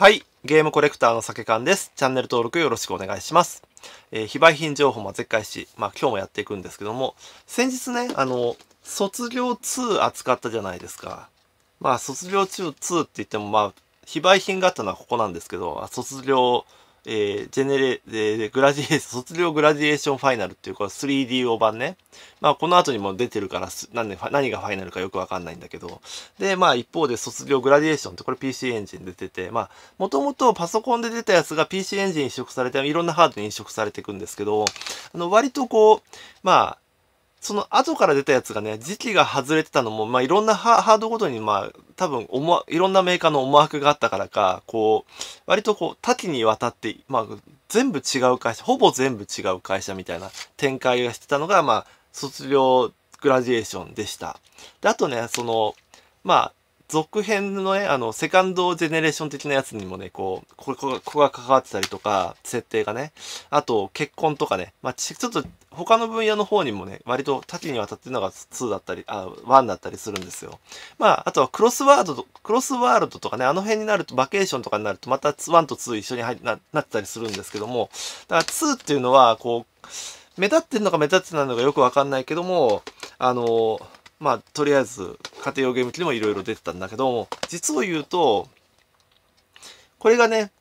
はい。ゲームコレクターの酒缶です。チャンネル登録よろしくお願いします。えー、非売品情報も絶対し、まあ今日もやっていくんですけども、先日ね、あの、卒業2扱ったじゃないですか。まあ卒業中2って言っても、まあ、非売品があったのはここなんですけど、卒業えー、ジェネレ、えー、グラディエーション、卒業グラディエーションファイナルっていう、これ 3DO 版ね。まあ、この後にも出てるから、何何がファイナルかよくわかんないんだけど。で、まあ、一方で卒業グラディエーションって、これ PC エンジンで出て、まあ、もともとパソコンで出たやつが PC エンジンに移植されて、いろんなハードに移植されていくんですけど、あの、割とこう、まあ、その後から出たやつがね、時期が外れてたのも、まあ、いろんなハードごとに、まあ、多分も、いろんなメーカーの思惑があったからか、こう、割とこう、多岐にわたって、まあ、全部違う会社、ほぼ全部違う会社みたいな展開がしてたのが、まあ、卒業グラデュエーションでした。で、あとね、その、まあ、続編のね、あの、セカンドジェネレーション的なやつにもね、こう、こここが関わってたりとか、設定がね、あと、結婚とかね、まあ、ちょっと、他の分野の方にもね、割と多岐にわたってるのが2だったり、あ、1だったりするんですよ。まあ、あとはクロスワードと、クロスワールドとかね、あの辺になると、バケーションとかになると、また1と2一緒に入ななってたりするんですけども、だから2っていうのは、こう、目立ってんのか目立ってないのかよくわかんないけども、あの、まあ、とりあえず、家庭用ゲーム機でもいろいろ出てたんだけども、実を言うと、これがね、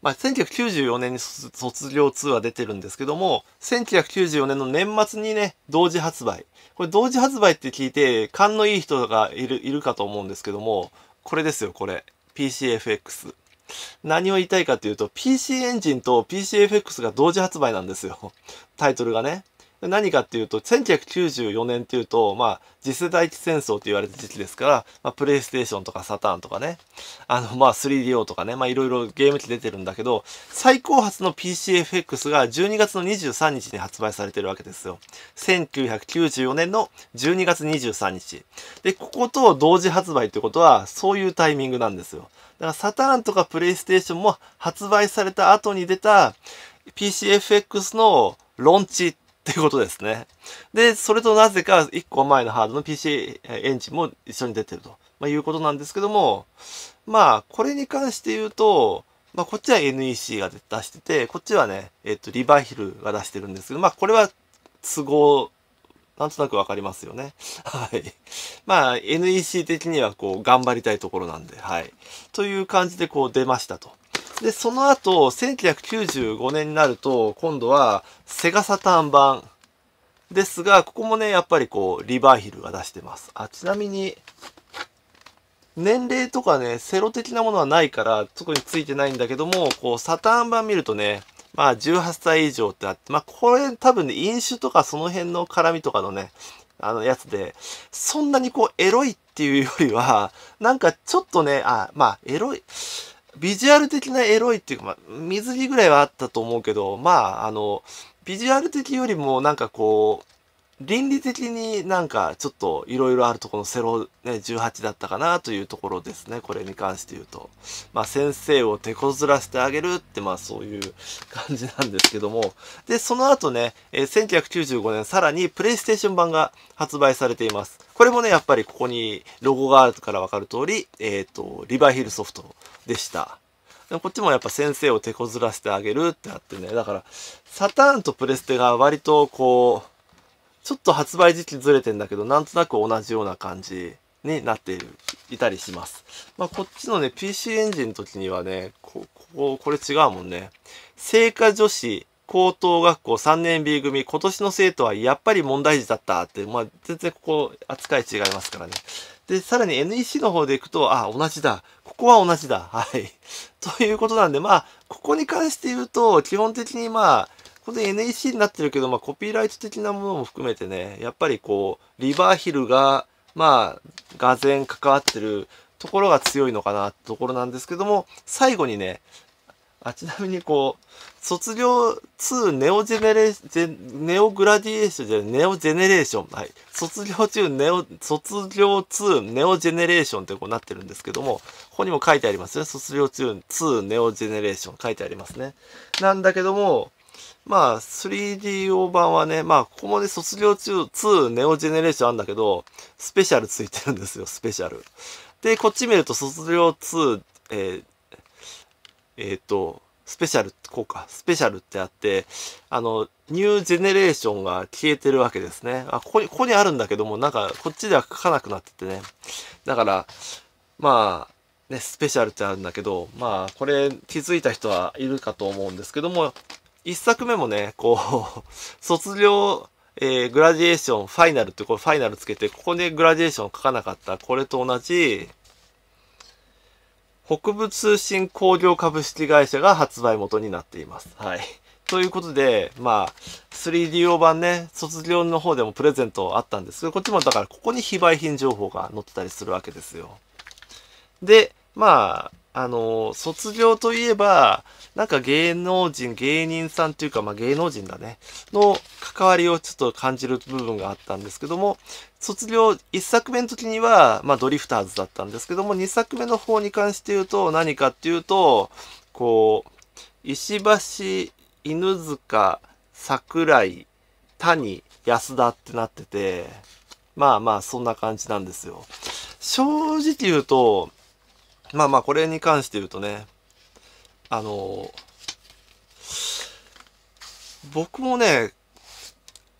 まあ、1994年に卒業2は出てるんですけども、1994年の年末にね、同時発売。これ同時発売って聞いて、勘のいい人がいる、いるかと思うんですけども、これですよ、これ。PCFX。何を言いたいかというと、PC エンジンと PCFX が同時発売なんですよ。タイトルがね。何かっていうと、1994年っていうと、まあ、次世代機戦争って言われた時期ですから、まあ、プレイステーションとかサターンとかね、あの、まあ、3DO とかね、まあ、いろいろゲーム機出てるんだけど、最高発の PCFX が12月の23日に発売されてるわけですよ。1994年の12月23日。で、ここと同時発売ってことは、そういうタイミングなんですよ。だからサターンとかプレイステーションも発売された後に出た PCFX のロンチっていうことですね。で、それとなぜか1個前のハードの PC エンジンも一緒に出てると、まあ、いうことなんですけども、まあ、これに関して言うと、まあ、こっちは NEC が出してて、こっちはね、えっと、リバーヒルが出してるんですけど、まあ、これは都合、なんとなくわかりますよね。はい。まあ、NEC 的にはこう、頑張りたいところなんで、はい。という感じでこう出ましたと。で、その後、1995年になると、今度はセガサターン版ですが、ここもね、やっぱりこう、リバーヒルが出してます。あ、ちなみに、年齢とかね、セロ的なものはないから、特についてないんだけども、こう、サターン版見るとね、まあ、18歳以上ってあって、まあ、これ多分ね、飲酒とかその辺の絡みとかのね、あのやつで、そんなにこう、エロいっていうよりは、なんかちょっとね、あ、まあ、エロい。ビジュアル的なエロいっていうか、まあ、水着ぐらいはあったと思うけど、まあ、あの、ビジュアル的よりもなんかこう、倫理的になんかちょっといろいろあるとこのセロ、ね、18だったかなというところですね。これに関して言うと。まあ先生を手こずらせてあげるってまあそういう感じなんですけども。で、その後ね、え1995年さらにプレイステーション版が発売されています。これもね、やっぱりここにロゴがあるからわかる通り、えっ、ー、と、リバーヒルソフトでした。こっちもやっぱ先生を手こずらせてあげるってあってね。だから、サターンとプレステが割とこう、ちょっと発売時期ずれてんだけど、なんとなく同じような感じになっている、いたりします。まあ、こっちのね、PC エンジンの時にはね、こ、こ、これ違うもんね。聖火女子高等学校3年 B 組、今年の生徒はやっぱり問題児だったって、まあ、全然ここ扱い違いますからね。で、さらに NEC の方で行くと、あ、同じだ。ここは同じだ。はい。ということなんで、まあ、ここに関して言うと、基本的にまあ、これ NEC になってるけど、まあ、コピーライト的なものも含めてね、やっぱりこう、リバーヒルが、まあ、がぜ関わってるところが強いのかなってところなんですけども、最後にね、あちなみにこう、卒業2ネオジェネレーネオグラディエーションじゃない、ネオジェネレーション。はい。卒業中、ネオ、卒業2ネオジェネレーションってこうなってるんですけども、ここにも書いてありますね。卒業中2ネオジェネレーション書いてありますね。なんだけども、まあ、3DO 版はね、まあ、ここもね、卒業中2ネオジェネレーションあるんだけど、スペシャルついてるんですよ、スペシャル。で、こっち見ると、卒業2、えー、えっ、と、スペシャル、こうか、スペシャルってあって、あの、ニュージェネレーションが消えてるわけですね。あ、ここに、ここにあるんだけども、なんか、こっちでは書かなくなっててね。だから、まあ、ね、スペシャルってあるんだけど、まあ、これ気づいた人はいるかと思うんですけども、一作目もね、こう、卒業、えー、グラディエーション、ファイナルって、これファイナルつけて、ここでグラディエーション書かなかった。これと同じ、北部通信工業株式会社が発売元になっています。はい。ということで、まあ、3DO 版ね、卒業の方でもプレゼントあったんですけど、こっちもだからここに非売品情報が載ってたりするわけですよ。で、まあ、あの、卒業といえば、なんか芸能人、芸人さんっていうか、まあ芸能人だね、の関わりをちょっと感じる部分があったんですけども、卒業1作目の時には、まあドリフターズだったんですけども、2作目の方に関して言うと、何かっていうと、こう、石橋、犬塚、桜井、谷、安田ってなってて、まあまあそんな感じなんですよ。正直言うと、まあまあこれに関して言うとねあの僕もね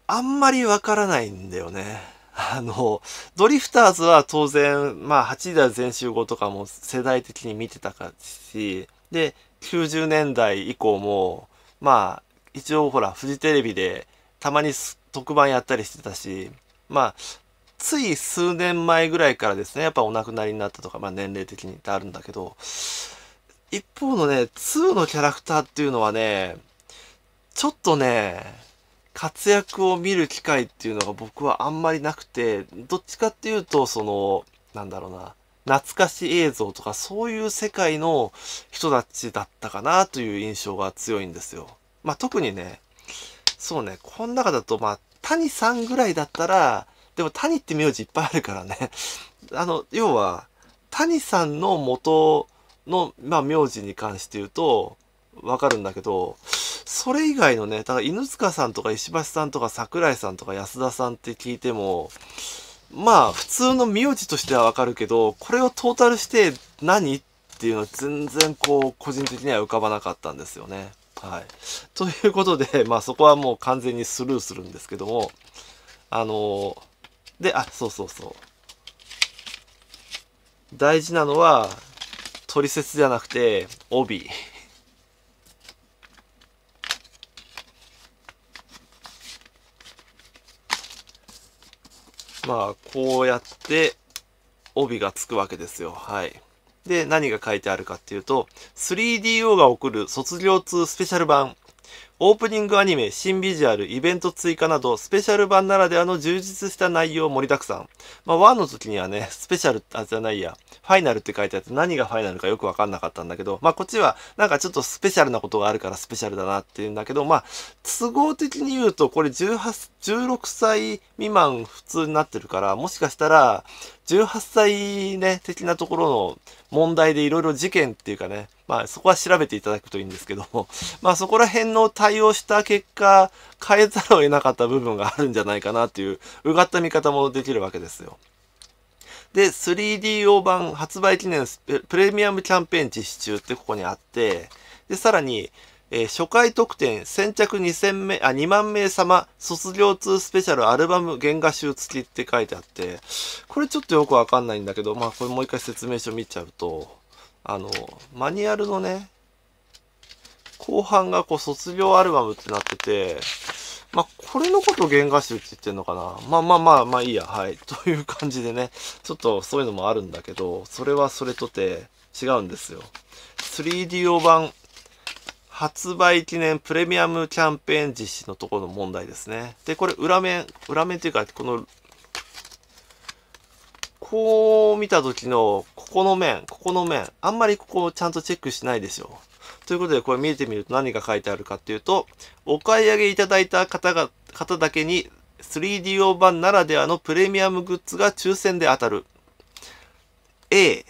あんまりわからないんだよね。あの、ドリフターズは当然、まあ、8代全集合とかも世代的に見てたかし、で、90年代以降も、まあ、一応ほら、フジテレビでたまに特番やったりしてたし、まあ、つい数年前ぐらいからですね、やっぱお亡くなりになったとか、まあ年齢的にってあるんだけど、一方のね、2のキャラクターっていうのはね、ちょっとね、活躍を見る機会っていうのが僕はあんまりなくて、どっちかっていうと、その、なんだろうな、懐かし映像とかそういう世界の人たちだったかなという印象が強いんですよ。まあ特にね、そうね、この中だとまあ谷さんぐらいだったら、でも谷って名字いっぱいあるからね。あの、要は、谷さんの元の、まあ、名字に関して言うと、わかるんだけど、それ以外のね、だから犬塚さんとか石橋さんとか桜井さんとか安田さんって聞いても、まあ、普通の名字としてはわかるけど、これをトータルして何っていうのは全然こう、個人的には浮かばなかったんですよね。はい。ということで、まあそこはもう完全にスルーするんですけども、あのーで、あ、そうそうそう。大事なのは、取説じゃなくて、帯。まあ、こうやって、帯がつくわけですよ。はい。で、何が書いてあるかっていうと、3DO が送る卒業通スペシャル版オープニングアニメ、新ビジュアル、イベント追加など、スペシャル版ならではの充実した内容盛りだくさん。まあ、1の時にはね、スペシャル、あ、じゃないや、ファイナルって書いてあって何がファイナルかよくわかんなかったんだけど、まあ、こっちはなんかちょっとスペシャルなことがあるからスペシャルだなっていうんだけど、まあ、都合的に言うと、これ18、16歳未満普通になってるから、もしかしたら、18歳ね、的なところの問題でいろいろ事件っていうかね、まあそこは調べていただくといいんですけども、まあそこら辺の対応した結果、変えざるを得なかった部分があるんじゃないかなっていう、うがった見方もできるわけですよ。で、3DO 版発売記念プレミアムキャンペーン実施中ってここにあって、で、さらに、えー、初回特典先着2000名、あ、2万名様卒業2スペシャルアルバム原画集付きって書いてあって、これちょっとよくわかんないんだけど、まあこれもう一回説明書見ちゃうと、あの、マニュアルのね、後半がこう卒業アルバムってなってて、まあ、これのこと原画集って言ってんのかなまあまあまあまあいいや、はい。という感じでね、ちょっとそういうのもあるんだけど、それはそれとて違うんですよ。3DO 版発売記念プレミアムキャンペーン実施のところの問題ですね。で、これ裏面、裏面っていうか、この、こう見た時のこの面、ここの面、あんまりここをちゃんとチェックしないですよ。ということで、これ見えてみると何が書いてあるかっていうと、お買い上げいただいた方が、方だけに 3DO 版ならではのプレミアムグッズが抽選で当たる。A、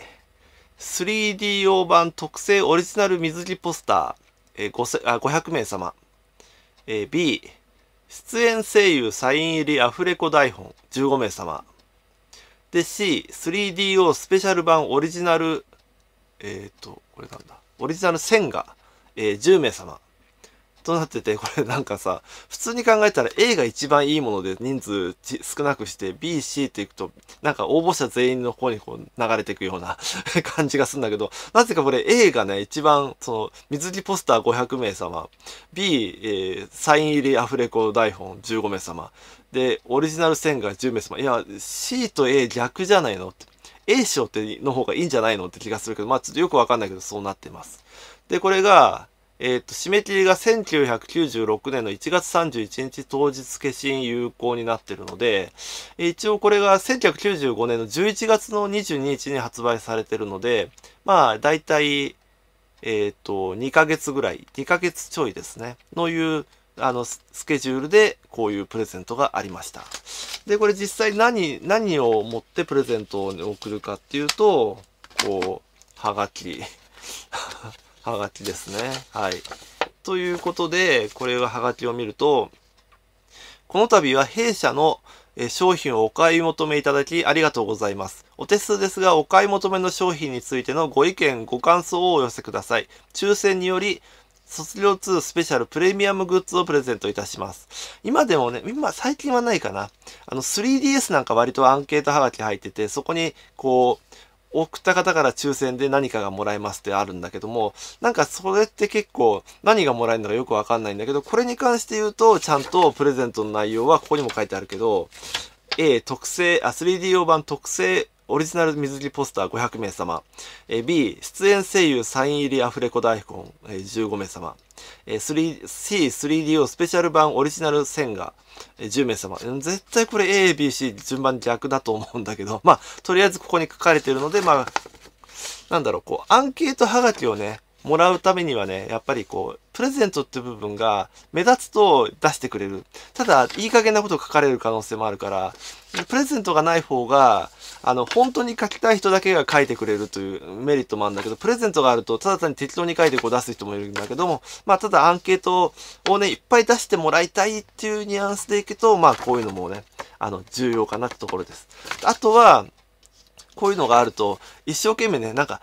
3DO 版特製オリジナル水着ポスター、え 5, 500名様。え B、出演声優サイン入りアフレコ台本15名様。で c 3DO スペシャル版オリジナル、えっ、ー、と、これなんだ、オリジナル1000が、えー、10名様となってて、これなんかさ、普通に考えたら A が一番いいもので人数少なくして B、C っていくと、なんか応募者全員の方にこう流れていくような 感じがするんだけど、なぜかこれ A がね、一番、その、水着ポスター500名様、B、えー、サイン入りアフレコ台本15名様、で、オリジナル1000が10名様。いや、C と A 逆じゃないのって。A 賞っての方がいいんじゃないのって気がするけど、まあちょっとよくわかんないけど、そうなってます。で、これが、えっ、ー、と、締め切りが1996年の1月31日当日消印有効になってるので、一応これが1995年の11月の22日に発売されてるので、まあ、だいたい、えっ、ー、と、2ヶ月ぐらい、2ヶ月ちょいですね、のいうあの、スケジュールでこういうプレゼントがありました。で、これ実際何、何を持ってプレゼントを送るかっていうと、こう、はがき。はがきですね。はい。ということで、これがはがきを見ると、この度は弊社の商品をお買い求めいただきありがとうございます。お手数ですが、お買い求めの商品についてのご意見、ご感想をお寄せください。抽選により、卒業2スペシャルプレミアムグッズをプレゼントいたします。今でもね、今最近はないかな。あの 3DS なんか割とアンケートはがき入ってて、そこにこう、送った方から抽選で何かがもらえますってあるんだけども、なんかそれって結構何がもらえるのかよくわかんないんだけど、これに関して言うと、ちゃんとプレゼントの内容はここにも書いてあるけど、A 特製、あ、3D 用版特製オリジナル水着ポスター500名様、えー、B、出演声優サイン入りアフレコ大根、えー、15名様、えー、C3DO スペシャル版オリジナル線が、えー、10名様。絶対これ A、B、C 順番逆だと思うんだけど、まあ、とりあえずここに書かれているので、まあ、なんだろう、こう、アンケートはがきをね、もらうためにはね、やっぱりこう、プレゼントって部分が目立つと出してくれる。ただ、いい加減なこと書かれる可能性もあるから、プレゼントがない方が、あの、本当に書きたい人だけが書いてくれるというメリットもあるんだけど、プレゼントがあると、ただ単に適当に書いてこう出す人もいるんだけども、まあ、ただアンケートをね、いっぱい出してもらいたいっていうニュアンスでいくと、まあ、こういうのもね、あの、重要かなってところです。あとは、こういうのがあると、一生懸命ね、なんか、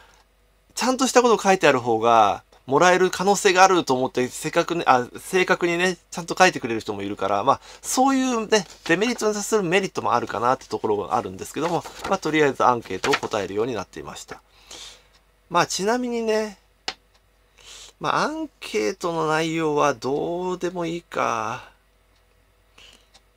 ちゃんとしたこと書いてある方が、もらえる可能性があると思って、せっかくね、あ、正確にね、ちゃんと書いてくれる人もいるから、まあ、そういうね、デメリットにさせるメリットもあるかなってところがあるんですけども、まあ、とりあえずアンケートを答えるようになっていました。まあ、ちなみにね、まあ、アンケートの内容はどうでもいいか。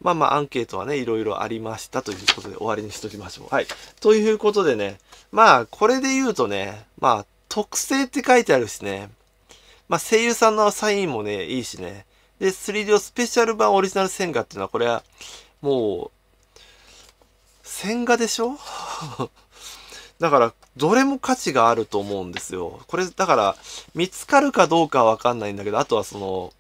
まあまあ、アンケートはね、いろいろありましたということで終わりにしときましょう。はい。ということでね、まあ、これで言うとね、まあ、特性って書いてあるしね。まあ、声優さんのサインもね、いいしね。で、3D スペシャル版オリジナル線画っていうのは、これは、もう、線画でしょ だから、どれも価値があると思うんですよ。これ、だから、見つかるかどうかはわかんないんだけど、あとはその、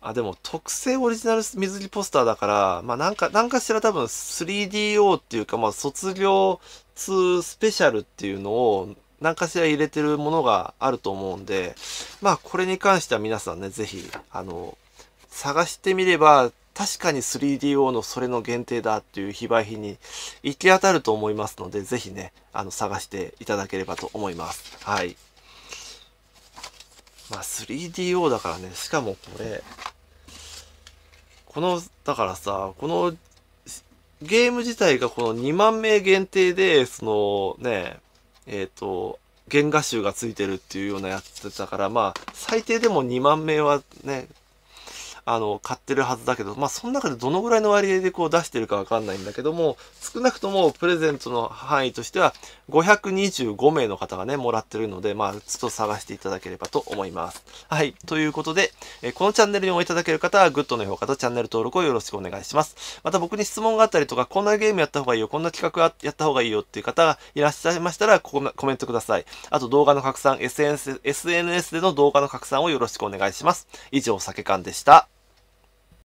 あ、でも特製オリジナル水着ポスターだから、まあなんか、なんかしら多分 3DO っていうか、まあ卒業2スペシャルっていうのを何かしら入れてるものがあると思うんで、まあこれに関しては皆さんね、ぜひ、あの、探してみれば、確かに 3DO のそれの限定だっていう非売品に行き当たると思いますので、ぜひね、あの、探していただければと思います。はい。まあ 3DO だからね、しかもこれ、この、だからさ、このゲーム自体がこの2万名限定で、そのね、えっ、ー、と、原画集がついてるっていうようなやっだたから、まあ、最低でも2万名はね、あの、買ってるはずだけど、まあ、その中でどのぐらいの割合でこう出してるかわかんないんだけども、少なくともプレゼントの範囲としては、525名の方がね、もらってるので、まあ、ちょっと探していただければと思います。はい。ということで、えこのチャンネルに応援いただける方は、グッドの評価とチャンネル登録をよろしくお願いします。また僕に質問があったりとか、こんなゲームやった方がいいよ、こんな企画やった方がいいよっていう方がいらっしゃいましたら、コメントください。あと動画の拡散、SNS、SNS での動画の拡散をよろしくお願いします。以上、酒館でした。